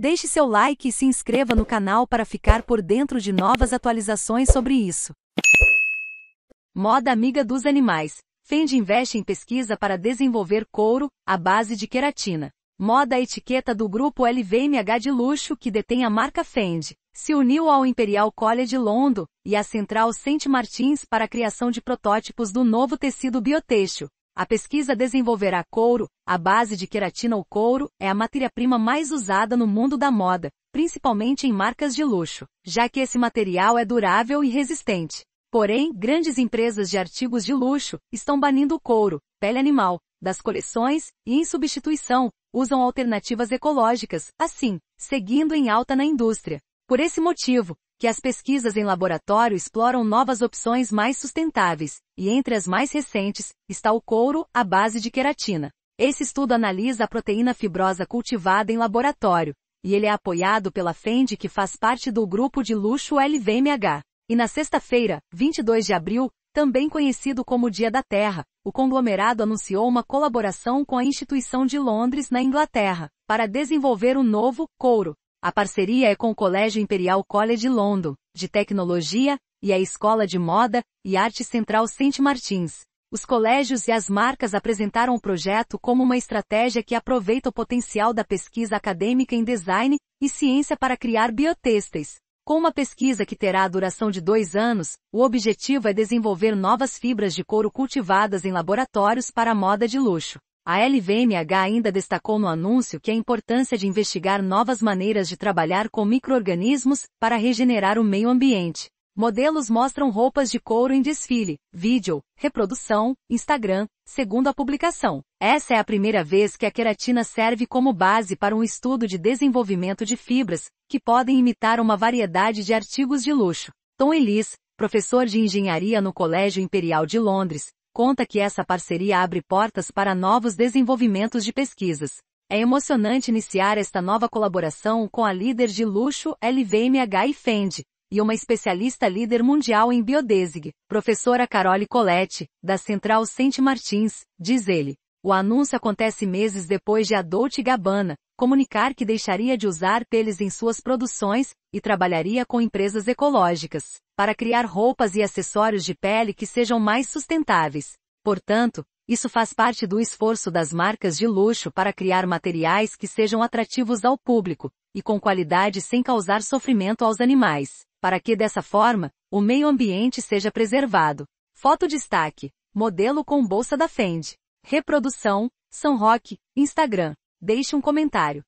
Deixe seu like e se inscreva no canal para ficar por dentro de novas atualizações sobre isso. Moda amiga dos animais. Fendi investe em pesquisa para desenvolver couro, à base de queratina. Moda etiqueta do grupo LVMH de luxo que detém a marca Fendi, se uniu ao Imperial College London e à Central Saint Martins para a criação de protótipos do novo tecido biotêxtil, a pesquisa desenvolverá couro, a base de queratina ou couro é a matéria-prima mais usada no mundo da moda, principalmente em marcas de luxo, já que esse material é durável e resistente. Porém, grandes empresas de artigos de luxo estão banindo o couro, pele animal, das coleções e, em substituição, usam alternativas ecológicas, assim, seguindo em alta na indústria. Por esse motivo, que as pesquisas em laboratório exploram novas opções mais sustentáveis, e entre as mais recentes, está o couro, à base de queratina. Esse estudo analisa a proteína fibrosa cultivada em laboratório, e ele é apoiado pela FEND que faz parte do grupo de luxo LVMH. E na sexta-feira, 22 de abril, também conhecido como Dia da Terra, o conglomerado anunciou uma colaboração com a Instituição de Londres, na Inglaterra, para desenvolver o um novo couro, a parceria é com o Colégio Imperial College London, de Tecnologia, e a Escola de Moda e Arte Central Saint Martins. Os colégios e as marcas apresentaram o projeto como uma estratégia que aproveita o potencial da pesquisa acadêmica em design e ciência para criar biotêxteis. Com uma pesquisa que terá a duração de dois anos, o objetivo é desenvolver novas fibras de couro cultivadas em laboratórios para moda de luxo. A LVMH ainda destacou no anúncio que a importância de investigar novas maneiras de trabalhar com microorganismos para regenerar o meio ambiente. Modelos mostram roupas de couro em desfile, vídeo, reprodução, Instagram, segundo a publicação. Essa é a primeira vez que a queratina serve como base para um estudo de desenvolvimento de fibras, que podem imitar uma variedade de artigos de luxo. Tom Ellis, professor de engenharia no Colégio Imperial de Londres, conta que essa parceria abre portas para novos desenvolvimentos de pesquisas. É emocionante iniciar esta nova colaboração com a líder de luxo LVMH e Fendi, e uma especialista líder mundial em biodesig, professora Carole Coletti, da Central Saint Martins, diz ele. O anúncio acontece meses depois de a Dolce Gabbana comunicar que deixaria de usar peles em suas produções e trabalharia com empresas ecológicas para criar roupas e acessórios de pele que sejam mais sustentáveis. Portanto, isso faz parte do esforço das marcas de luxo para criar materiais que sejam atrativos ao público e com qualidade sem causar sofrimento aos animais, para que dessa forma o meio ambiente seja preservado. Foto destaque: modelo com bolsa da Fendi reprodução, São Roque, Instagram. Deixe um comentário.